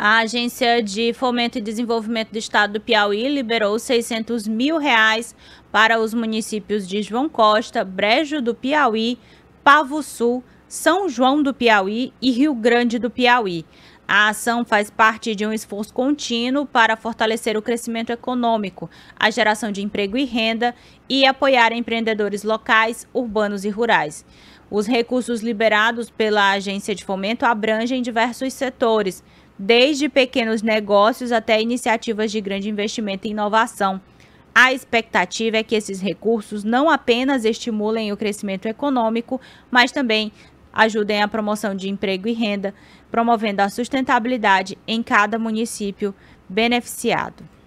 A Agência de Fomento e Desenvolvimento do Estado do Piauí liberou 600 mil reais para os municípios de João Costa, Brejo do Piauí, Pavo Sul, São João do Piauí e Rio Grande do Piauí. A ação faz parte de um esforço contínuo para fortalecer o crescimento econômico, a geração de emprego e renda e apoiar empreendedores locais, urbanos e rurais. Os recursos liberados pela Agência de Fomento abrangem diversos setores, desde pequenos negócios até iniciativas de grande investimento e inovação. A expectativa é que esses recursos não apenas estimulem o crescimento econômico, mas também ajudem a promoção de emprego e renda, promovendo a sustentabilidade em cada município beneficiado.